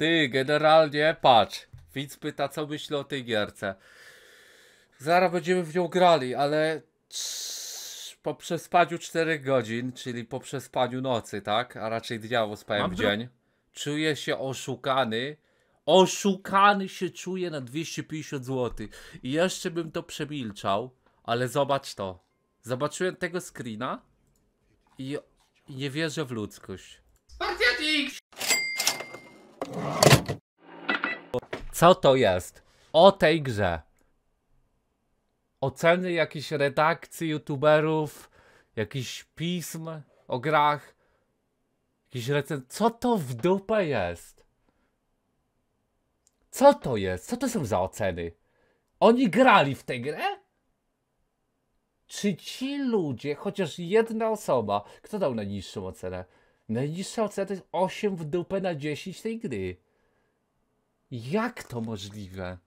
Ty, generalnie, patrz. Widz pyta, co myślę o tej gierce. Zaraz będziemy w nią grali, ale po przespaniu 4 godzin, czyli po przespaniu nocy, tak? A raczej dnia, bo spałem Mam w dzień. Czuję się oszukany. Oszukany się czuję na 250 zł. I jeszcze bym to przemilczał, ale zobacz to. Zobaczyłem tego screena i, nie wierzę w ludzkość. Partia co to jest? O tej grze. Oceny jakiejś redakcji, youtuberów, jakichś pism o grach, jakiś recen... Co to w dupę jest? Co to jest? Co to są za oceny? Oni grali w tę grę? Czy ci ludzie, chociaż jedna osoba, kto dał najniższą ocenę? Najniższa ocena to jest 8 w dupę na 10 tej gry. Jak to możliwe?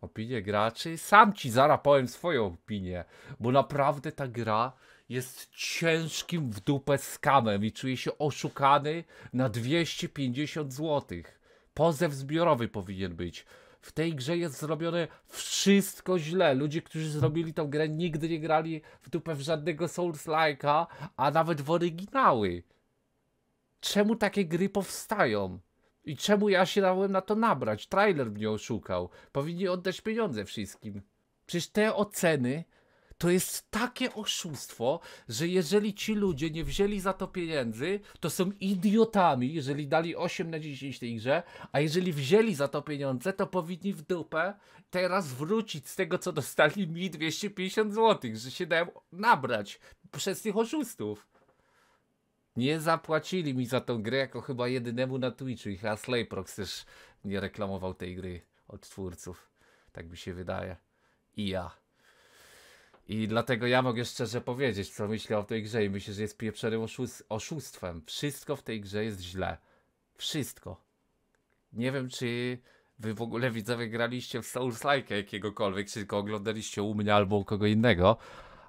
Opinie graczy? Sam ci zara powiem swoją opinię, bo naprawdę ta gra jest ciężkim w dupę skamem i czuję się oszukany na 250 zł. Pozew zbiorowy powinien być w tej grze jest zrobione wszystko źle. Ludzie, którzy zrobili tą grę, nigdy nie grali w dupę w żadnego Souls-like'a, a nawet w oryginały. Czemu takie gry powstają? I czemu ja się dałem na to nabrać? Trailer mnie oszukał. Powinni oddać pieniądze wszystkim. Przecież te oceny to jest takie oszustwo, że jeżeli ci ludzie nie wzięli za to pieniędzy, to są idiotami, jeżeli dali 8 na 10 tej grze, a jeżeli wzięli za to pieniądze, to powinni w dupę teraz wrócić z tego, co dostali mi 250 zł, że się dałem nabrać przez tych oszustów. Nie zapłacili mi za tą grę jako chyba jedynemu na Twitchu i chyba Slayprox też nie reklamował tej gry od twórców. Tak mi się wydaje. I ja. I dlatego ja mogę szczerze powiedzieć, co myślę o tej grze i myślę, że jest pieprzonym oszustwem. Wszystko w tej grze jest źle. Wszystko. Nie wiem, czy wy w ogóle widzowie graliście w Souls-like jakiegokolwiek, tylko oglądaliście u mnie albo u kogo innego,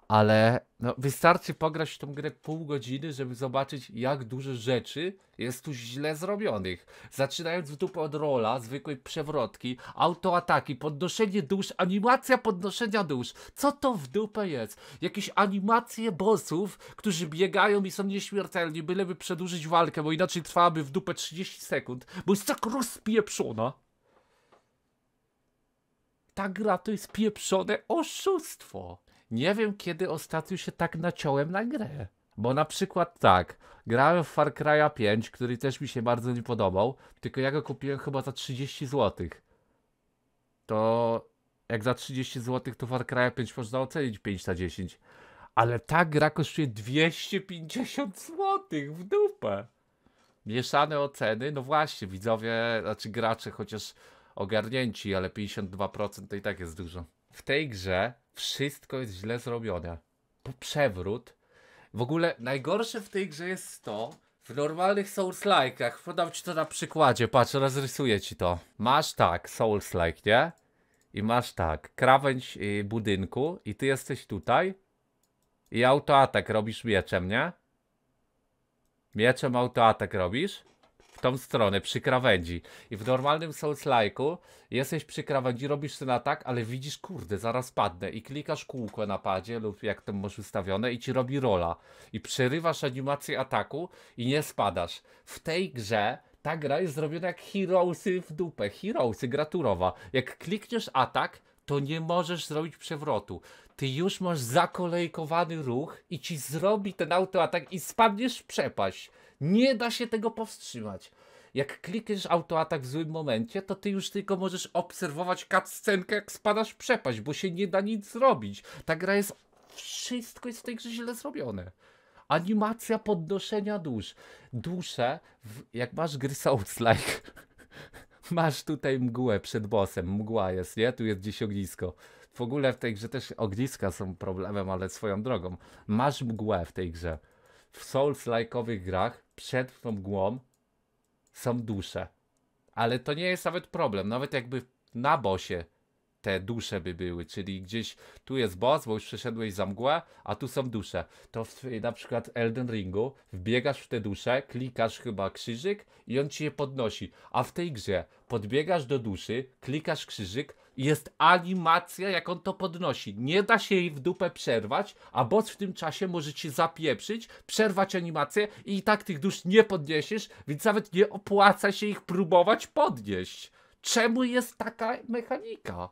ale no, wystarczy pograć w tą grę pół godziny, żeby zobaczyć, jak dużo rzeczy jest tu źle zrobionych. Zaczynając w dupę od rola, zwykłej przewrotki, autoataki, podnoszenie dusz, animacja podnoszenia dusz. Co to w dupę jest? Jakieś animacje bossów, którzy biegają i są nieśmiertelni, byleby przedłużyć walkę, bo inaczej trwałaby w dupę 30 sekund, bo jest tak rozpieprzona. Ta gra to jest pieprzone oszustwo nie wiem kiedy ostatnio się tak naciąłem na grę. Bo na przykład tak, grałem w Far Cry'a 5, który też mi się bardzo nie podobał, tylko ja go kupiłem chyba za 30 zł. To jak za 30 zł to Far Cry'a 5 można ocenić 5 na 10. Ale ta gra kosztuje 250 zł w dupę. Mieszane oceny, no właśnie, widzowie, znaczy gracze chociaż ogarnięci, ale 52% to i tak jest dużo w tej grze wszystko jest źle zrobione. Po przewrót. W ogóle najgorsze w tej grze jest to, w normalnych Souls-like'ach, podam ci to na przykładzie, patrz, rozrysuję ci to. Masz tak, Souls-like, nie? I masz tak, krawędź y, budynku i ty jesteś tutaj i autoatak robisz mieczem, nie? Mieczem autoatak robisz tą stronę, przy krawędzi. I w normalnym Souls-like'u jesteś przy krawędzi, robisz ten atak, ale widzisz, kurde, zaraz padnę i klikasz kółko na padzie lub jak tam masz ustawione i ci robi rola. I przerywasz animację ataku i nie spadasz. W tej grze ta gra jest zrobiona jak Heroesy w dupę, Heroesy graturowa. Jak klikniesz atak, to nie możesz zrobić przewrotu. Ty już masz zakolejkowany ruch i ci zrobi ten autoatak i spadniesz w przepaść. Nie da się tego powstrzymać. Jak klikniesz autoatak w złym momencie, to ty już tylko możesz obserwować cutscenkę, jak spadasz w przepaść, bo się nie da nic zrobić. Ta gra jest... Wszystko jest w tej grze źle zrobione animacja podnoszenia dusz. Dusze, jak masz gry Souls-like, masz tutaj mgłę przed bossem, mgła jest, nie? Tu jest gdzieś ognisko. W ogóle w tej grze też ogniska są problemem, ale swoją drogą. Masz mgłę w tej grze w Souls-like'owych grach przed tą mgłą są dusze. Ale to nie jest nawet problem. Nawet jakby na bosie te dusze by były, czyli gdzieś tu jest boss, bo już przeszedłeś za mgłę, a tu są dusze. To w, na przykład Elden Ringu wbiegasz w te dusze, klikasz chyba krzyżyk i on ci je podnosi. A w tej grze podbiegasz do duszy, klikasz krzyżyk, jest animacja, jak on to podnosi. Nie da się jej w dupę przerwać, a boss w tym czasie może ci zapieprzyć, przerwać animację i, i tak tych dusz nie podniesiesz, więc nawet nie opłaca się ich próbować podnieść. Czemu jest taka mechanika?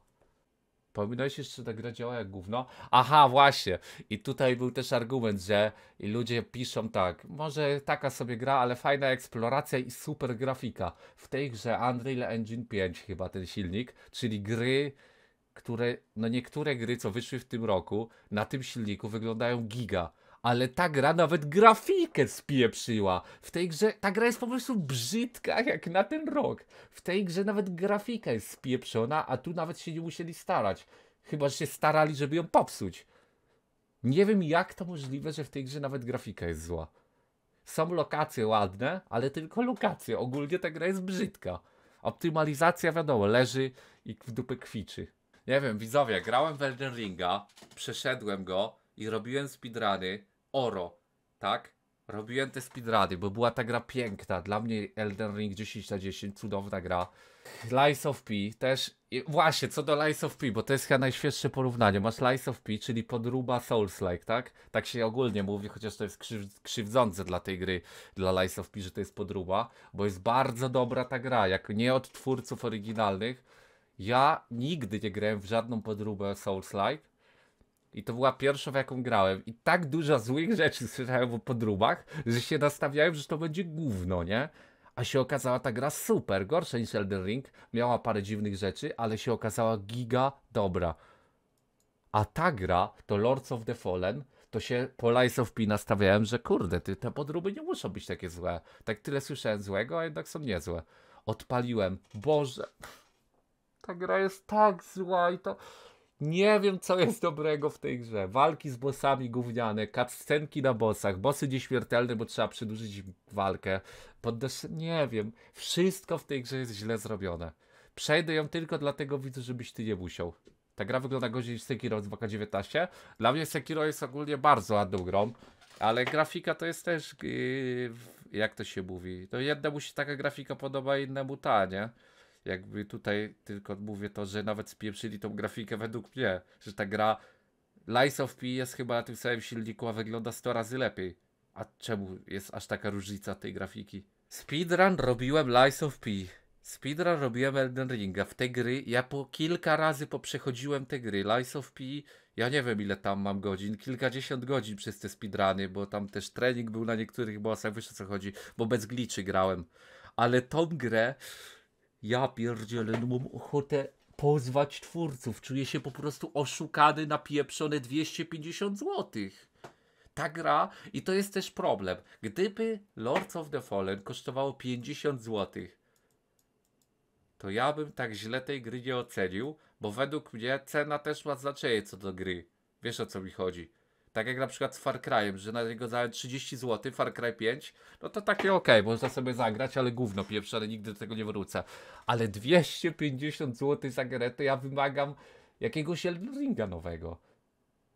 Pominąłeś jeszcze, ta gra działa jak gówno? Aha, właśnie. I tutaj był też argument, że ludzie piszą tak, może taka sobie gra, ale fajna eksploracja i super grafika. W tej grze Unreal Engine 5 chyba ten silnik, czyli gry, które, no niektóre gry, co wyszły w tym roku, na tym silniku wyglądają giga ale ta gra nawet grafikę spieprzyła. W tej grze, ta gra jest po prostu brzydka jak na ten rok. W tej grze nawet grafika jest spieprzona, a tu nawet się nie musieli starać. Chyba, że się starali, żeby ją popsuć. Nie wiem jak to możliwe, że w tej grze nawet grafika jest zła. Są lokacje ładne, ale tylko lokacje. Ogólnie ta gra jest brzydka. Optymalizacja wiadomo, leży i w dupę kwiczy. Nie wiem, widzowie, grałem w Elden Ringa, przeszedłem go i robiłem speedruny Oro, tak? Robiłem te speedrady, bo była ta gra piękna. Dla mnie Elden Ring 10 na 10, cudowna gra. Lies of P też. I właśnie, co do Lies of P, bo to jest chyba najświeższe porównanie. Masz Lies of P, czyli podruba Souls-like, tak? Tak się ogólnie mówi, chociaż to jest krzyw krzywdzące dla tej gry, dla Lies of P, że to jest podruba, bo jest bardzo dobra ta gra. Jak nie od twórców oryginalnych, ja nigdy nie grałem w żadną podróbę Souls-like i to była pierwsza, w jaką grałem. I tak dużo złych rzeczy słyszałem o podróbach, że się nastawiałem, że to będzie gówno, nie? A się okazała ta gra super, gorsza niż Elden Ring. Miała parę dziwnych rzeczy, ale się okazała giga dobra. A ta gra, to Lords of the Fallen, to się po Lies of P nastawiałem, że kurde, ty, te podróby nie muszą być takie złe. Tak tyle słyszałem złego, a jednak są niezłe. Odpaliłem. Boże. Ta gra jest tak zła i to... Nie wiem, co jest dobrego w tej grze. Walki z bossami gówniane, cutscenki na bossach, bossy nieśmiertelne, bo trzeba przedłużyć walkę. Poddasz... Nie wiem. Wszystko w tej grze jest źle zrobione. Przejdę ją tylko dlatego, widzę, żebyś ty nie musiał. Ta gra wygląda gorzej niż Sekiro 2K19. Dla mnie Sekiro jest ogólnie bardzo ładną grą, ale grafika to jest też, yy, jak to się mówi, to jednemu się taka grafika podoba, innemu ta, nie? jakby tutaj tylko mówię to, że nawet spieprzyli tą grafikę według mnie, że ta gra Lies of P jest chyba na tym samym silniku, a wygląda 100 razy lepiej. A czemu jest aż taka różnica tej grafiki? Speedrun robiłem Lies of P. Speedrun robiłem Elden Ringa. W te gry ja po kilka razy poprzechodziłem te gry. Lies of P, ja nie wiem ile tam mam godzin, kilkadziesiąt godzin przez te speedruny, bo tam też trening był na niektórych bossach, wiesz o co chodzi, bo bez gliczy grałem. Ale tą grę ja pierdzielę, no mam ochotę pozwać twórców. Czuję się po prostu oszukany na pieprzone 250 zł. Ta gra, i to jest też problem. Gdyby Lords of the Fallen kosztowało 50 zł, to ja bym tak źle tej gry nie ocenił, bo według mnie cena też ma znaczenie co do gry. Wiesz o co mi chodzi. Tak jak na przykład z Far Cry'em, że na niego za 30 zł, Far Cry 5, no to takie ok, można sobie zagrać, ale gówno pierwsze, ale nigdy do tego nie wrócę. Ale 250 zł za grę to ja wymagam jakiegoś Elden Ringa nowego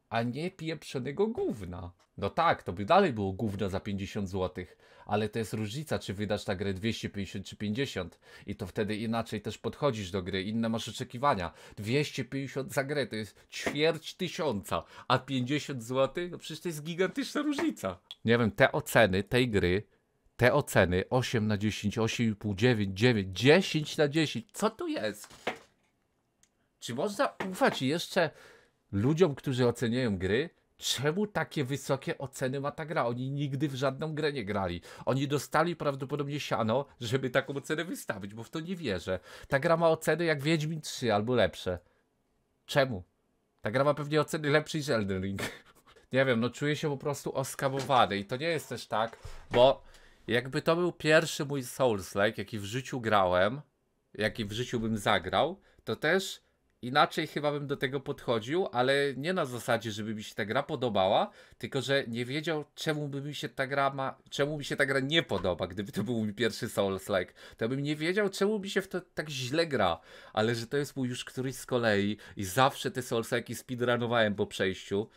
a nie pieprzonego gówna. No tak, to by dalej było gówno za 50 zł, ale to jest różnica, czy wydasz na grę 250 czy 50 i to wtedy inaczej też podchodzisz do gry, inne masz oczekiwania. 250 za grę to jest ćwierć tysiąca, a 50 zł, no przecież to jest gigantyczna różnica. Nie wiem, te oceny tej gry, te oceny 8 na 10, 8,5, 9, 9, 10 na 10, co tu jest? Czy można ufać jeszcze ludziom, którzy oceniają gry, czemu takie wysokie oceny ma ta gra? Oni nigdy w żadną grę nie grali. Oni dostali prawdopodobnie siano, żeby taką ocenę wystawić, bo w to nie wierzę. Ta gra ma oceny jak Wiedźmin 3 albo lepsze. Czemu? Ta gra ma pewnie oceny lepszej niż Elden Ring. Nie wiem, no czuję się po prostu oskabowany i to nie jest też tak, bo jakby to był pierwszy mój Souls-like, jaki w życiu grałem, jaki w życiu bym zagrał, to też inaczej chyba bym do tego podchodził, ale nie na zasadzie, żeby mi się ta gra podobała, tylko że nie wiedział, czemu by mi się ta gra ma, czemu mi się ta gra nie podoba, gdyby to był mój pierwszy Souls like. To bym nie wiedział, czemu mi się w to tak źle gra, ale że to jest mój już któryś z kolei i zawsze te Souls like speedrunowałem po przejściu,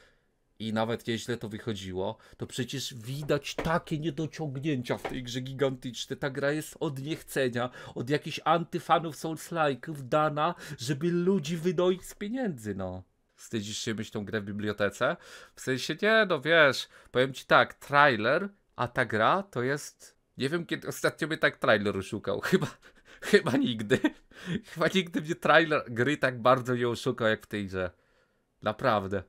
i nawet nieźle to wychodziło, to przecież widać takie niedociągnięcia w tej grze gigantyczne. Ta gra jest od niechcenia, od jakichś antyfanów Souls-like'ów dana, żeby ludzi wydoić z pieniędzy, no. Wstydzisz się mieć tą grę w bibliotece? W sensie, nie, no wiesz, powiem ci tak, trailer, a ta gra to jest... Nie wiem, kiedy ostatnio mnie tak trailer oszukał, chyba... Chyba nigdy. Chyba nigdy mnie trailer gry tak bardzo nie oszukał jak w tej grze. Naprawdę.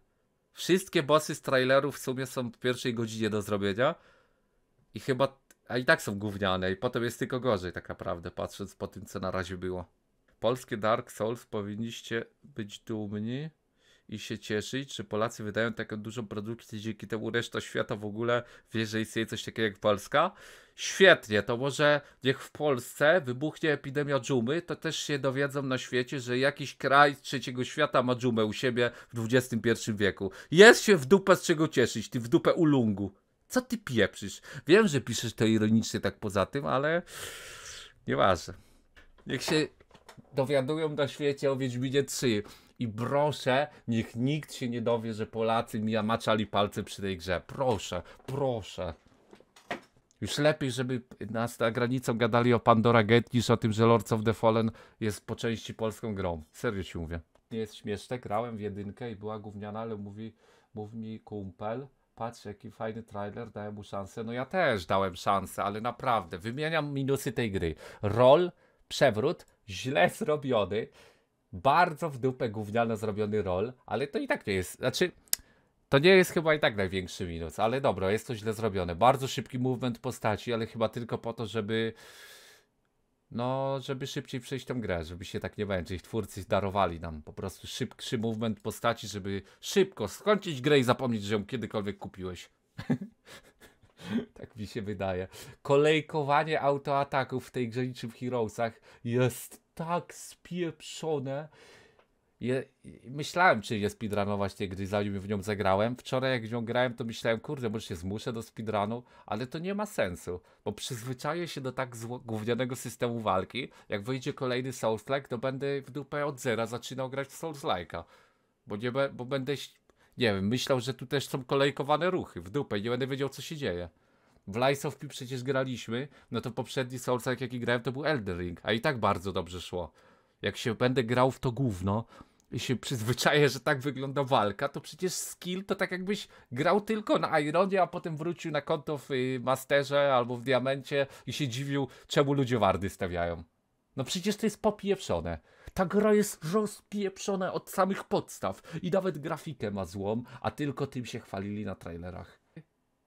Wszystkie bossy z trailerów w sumie są w pierwszej godzinie do zrobienia i chyba, a i tak są gówniane i potem jest tylko gorzej tak naprawdę, patrząc po tym, co na razie było. Polskie Dark Souls powinniście być dumni i się cieszyć, że Polacy wydają taką dużą produkcję, dzięki temu reszta świata w ogóle wie, że istnieje coś takiego jak Polska Świetnie, to może niech w Polsce wybuchnie epidemia dżumy, to też się dowiedzą na świecie, że jakiś kraj z trzeciego świata ma dżumę u siebie w XXI wieku. Jest się w dupę z czego cieszyć, ty w dupę ulungu. Co ty pieprzysz? Wiem, że piszesz to ironicznie tak poza tym, ale nieważne. Niech się dowiadują na świecie o Wiedźminie 3 i proszę, niech nikt się nie dowie, że Polacy mi maczali palce przy tej grze. Proszę, proszę. Już lepiej, żeby nas na granicą gadali o Pandora Gate niż o tym, że Lords of the Fallen jest po części polską grą. Serio ci mówię. Nie jest śmieszne, grałem w jedynkę i była gówniana, ale mówi, mówi mi kumpel, patrz jaki fajny trailer, dałem mu szansę. No ja też dałem szansę, ale naprawdę, wymieniam minusy tej gry. Roll, przewrót, źle zrobiony, bardzo w dupę gówniana zrobiony roll, ale to i tak nie jest. Znaczy, to nie jest chyba i tak największy minus, ale dobra, jest to źle zrobione. Bardzo szybki movement postaci, ale chyba tylko po to, żeby no, żeby szybciej przejść tą grę, żeby się tak nie męczyć. Twórcy darowali nam po prostu szybszy movement postaci, żeby szybko skończyć grę i zapomnieć, że ją kiedykolwiek kupiłeś. tak mi się wydaje. Kolejkowanie autoataków w tej grze niczym w Heroesach jest tak spieprzone, je, myślałem, czy je speedrunować tej gry, zanim w nią zagrałem. Wczoraj jak w nią grałem, to myślałem, kurde, może się zmuszę do speedrunu, ale to nie ma sensu, bo przyzwyczaję się do tak gównianego systemu walki. Jak wyjdzie kolejny Souls-like, to będę w dupę od zera zaczynał grać w Souls-like'a, bo, nie, bo będę, nie wiem, myślał, że tu też są kolejkowane ruchy, w dupę, nie będę wiedział, co się dzieje. W Lies of P przecież graliśmy, no to poprzedni Souls-like, jaki grałem, to był Elden Ring, a i tak bardzo dobrze szło. Jak się będę grał w to gówno, się przyzwyczaja, że tak wygląda walka, to przecież skill to tak jakbyś grał tylko na Ironie, a potem wrócił na konto w y, Masterze albo w Diamencie i się dziwił, czemu ludzie wardy stawiają. No przecież to jest popieprzone. Ta gra jest rozpieprzona od samych podstaw i nawet grafikę ma złą, a tylko tym się chwalili na trailerach.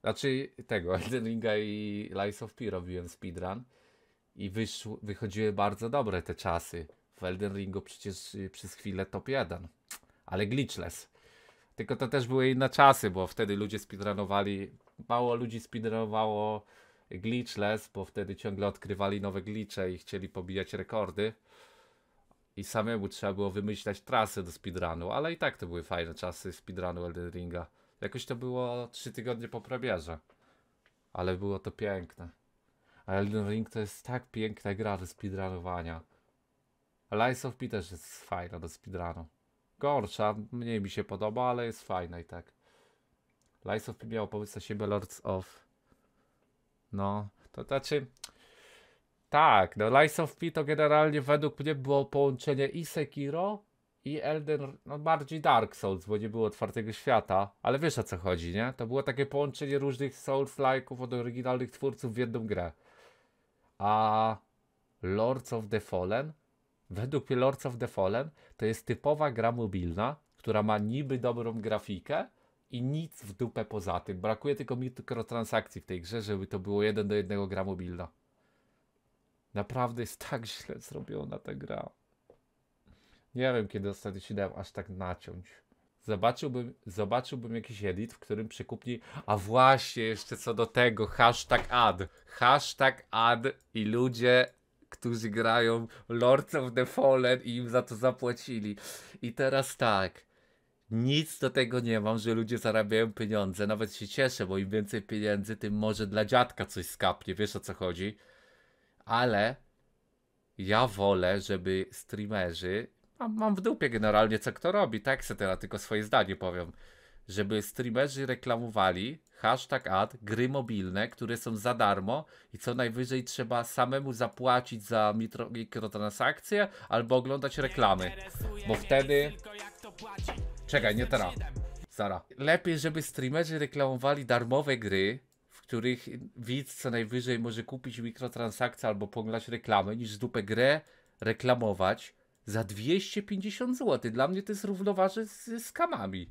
Znaczy tego, Elden Ringa i Lies of P robiłem speedrun i wyszło, wychodziły bardzo dobre te czasy. W Elden Ringu przecież y, przez chwilę top 1, ale glitchless. Tylko to też były inne czasy, bo wtedy ludzie speedrunowali, mało ludzi speedrunowało glitchless, bo wtedy ciągle odkrywali nowe glitche i chcieli pobijać rekordy. I samemu trzeba było wymyślać trasy do speedrunu, ale i tak to były fajne czasy speedrunu Elden Ringa. Jakoś to było 3 tygodnie po premierze. Ale było to piękne. A Elden Ring to jest tak piękna gra do speedrunowania. Lies of P też jest fajna do speedrunu. Gorsza, mniej mi się podoba, ale jest fajna i tak. Lies of P miało powiedz siebie Lords of... No, to znaczy... Tak, no Lies of P to generalnie według mnie było połączenie i Sekiro, i Elden, no bardziej Dark Souls, bo nie było otwartego świata, ale wiesz o co chodzi, nie? To było takie połączenie różnych Souls-like'ów od oryginalnych twórców w jedną grę. A Lords of the Fallen według Lords of the Fallen to jest typowa gra mobilna, która ma niby dobrą grafikę i nic w dupę poza tym. Brakuje tylko mikrotransakcji w tej grze, żeby to było jeden do jednego gra mobilna. Naprawdę jest tak źle zrobiona ta gra. Nie wiem, kiedy ostatnio się dałem aż tak naciąć. Zobaczyłbym, zobaczyłbym jakiś edit, w którym przekupni... A właśnie, jeszcze co do tego, hashtag ad. Hashtag ad i ludzie którzy grają Lords of the Fallen i im za to zapłacili. I teraz tak. Nic do tego nie mam, że ludzie zarabiają pieniądze. Nawet się cieszę, bo im więcej pieniędzy, tym może dla dziadka coś skapnie. Wiesz o co chodzi? Ale ja wolę, żeby streamerzy. Mam, mam w dupie generalnie, co kto robi, tak? Se teraz tylko swoje zdanie powiem żeby streamerzy reklamowali hashtag ad, gry mobilne, które są za darmo i co najwyżej trzeba samemu zapłacić za mikrotransakcję mikrotransakcje albo oglądać reklamy, bo wtedy... Czekaj, nie teraz. Zara. Lepiej, żeby streamerzy reklamowali darmowe gry, w których widz co najwyżej może kupić mikrotransakcję albo poglądać reklamy, niż dupę grę reklamować za 250 zł. Dla mnie to jest równoważy z skamami.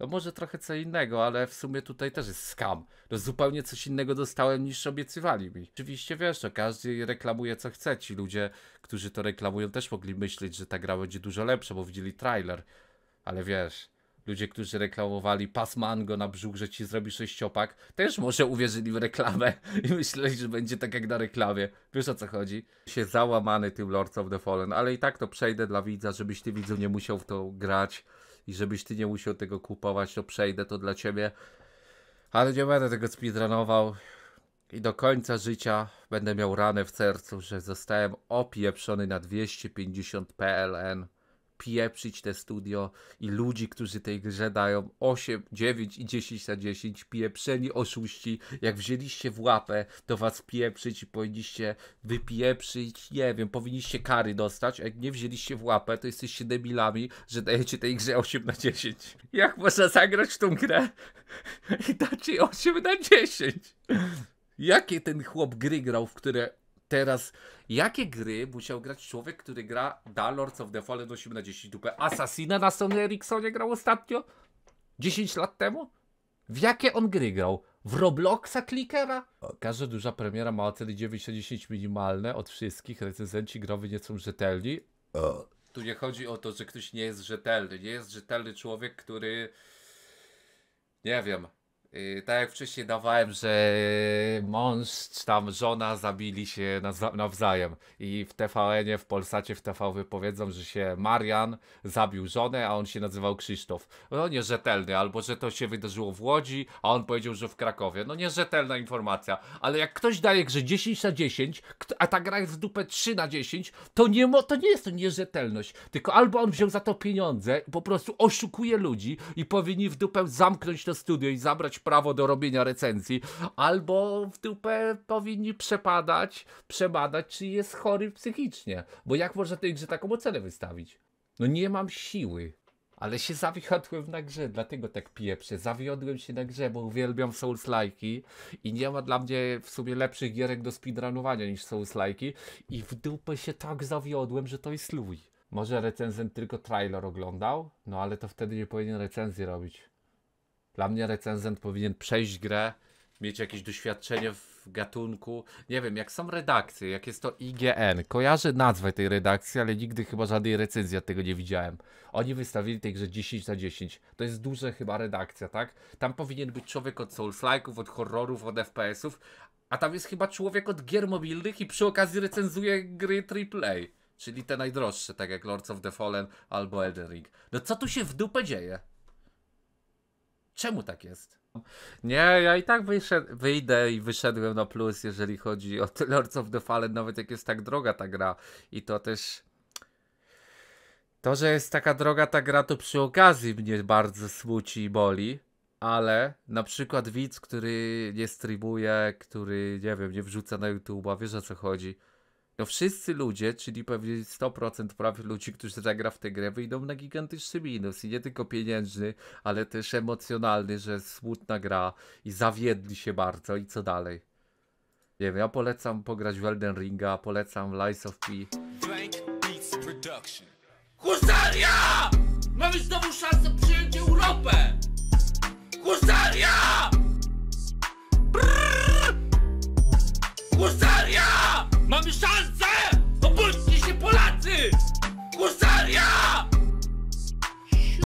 No może trochę co innego, ale w sumie tutaj też jest skam. No zupełnie coś innego dostałem niż obiecywali mi. Oczywiście wiesz, no każdy reklamuje co chce. Ci ludzie, którzy to reklamują też mogli myśleć, że ta gra będzie dużo lepsza, bo widzieli trailer. Ale wiesz, ludzie, którzy reklamowali pas mango na brzuch, że ci zrobi sześciopak, też może uwierzyli w reklamę i myśleli, że będzie tak jak na reklamie. Wiesz o co chodzi? Się załamany tym Lords of the Fallen, ale i tak to przejdę dla widza, żebyś ty widzu nie musiał w to grać i żebyś ty nie musiał tego kupować, to przejdę to dla ciebie. Ale nie będę tego speedrunował i do końca życia będę miał ranę w sercu, że zostałem opieprzony na 250 PLN pieprzyć te studio i ludzi, którzy tej grze dają 8, 9 i 10 na 10, pieprzeni oszuści, jak wzięliście w łapę, to was pieprzyć i powinniście wypieprzyć, nie wiem, powinniście kary dostać, a jak nie wzięliście w łapę, to jesteście debilami, że dajecie tej grze 8 na 10. Jak można zagrać w tą grę i dać jej 8 na 10? Jakie ten chłop gry grał, w które Teraz, jakie gry musiał grać człowiek, który gra da Lords of the Fallen 8 na 10 dupę? Assassina na Sony Ericssonie grał ostatnio? 10 lat temu? W jakie on gry grał? W Robloxa Clickera? Każda duża premiera ma oceny 9 na 10 minimalne od wszystkich. Recenzenci growy nie są rzetelni. Tu nie chodzi o to, że ktoś nie jest rzetelny. Nie jest rzetelny człowiek, który... Nie wiem, Y, tak jak wcześniej dawałem, że y, mąż czy tam żona zabili się nawzajem i w TVN-ie, w Polsacie, w TV wypowiedzą, że się Marian zabił żonę, a on się nazywał Krzysztof. No nierzetelny, albo że to się wydarzyło w Łodzi, a on powiedział, że w Krakowie. No nierzetelna informacja, ale jak ktoś daje grze 10 na 10, a ta gra jest w dupę 3 na 10, to nie, to nie jest to nierzetelność, tylko albo on wziął za to pieniądze, po prostu oszukuje ludzi i powinni w dupę zamknąć to studio i zabrać prawo do robienia recenzji, albo w dupę powinni przepadać, przebadać, czy jest chory psychicznie. Bo jak można tej grze taką ocenę wystawić? No nie mam siły. Ale się zawiodłem na grze, dlatego tak pieprzę. Zawiodłem się na grze, bo uwielbiam souls i nie ma dla mnie w sumie lepszych gierek do speedrunowania niż souls i w dupę się tak zawiodłem, że to jest luj. Może recenzent tylko trailer oglądał, no ale to wtedy nie powinien recenzji robić. Dla mnie recenzent powinien przejść grę, mieć jakieś doświadczenie w gatunku. Nie wiem, jak są redakcje, jak jest to IGN. Kojarzę nazwę tej redakcji, ale nigdy chyba żadnej recenzji od tego nie widziałem. Oni wystawili tej grze 10 na 10. To jest duża chyba redakcja, tak? Tam powinien być człowiek od Souls-like'ów, od horrorów, od FPS-ów, a tam jest chyba człowiek od gier mobilnych i przy okazji recenzuje gry AAA. Czyli te najdroższe, tak jak Lords of the Fallen albo Elden Ring. No co tu się w dupę dzieje? Czemu tak jest? Nie, ja i tak wyjdę i wyszedłem na plus, jeżeli chodzi o Lords of the Fallen, nawet jak jest tak droga ta gra. I to też... To, że jest taka droga ta gra, to przy okazji mnie bardzo smuci i boli, ale na przykład widz, który nie streamuje, który, nie wiem, nie wrzuca na a wiesz o co chodzi, no wszyscy ludzie, czyli pewnie 100% prawie ludzi, którzy zagra w tę grę, wyjdą na gigantyczny minus i nie tylko pieniężny, ale też emocjonalny, że smutna gra i zawiedli się bardzo i co dalej. Nie wiem, ja polecam pograć w Elden Ringa, polecam Lies of P. Blank Beats Production. Husaria! Mamy znowu szansę przyjąć Europę! Husaria! Brrr! Husaria! Mamy szansę! Obudźcie się Polacy! Kusaria!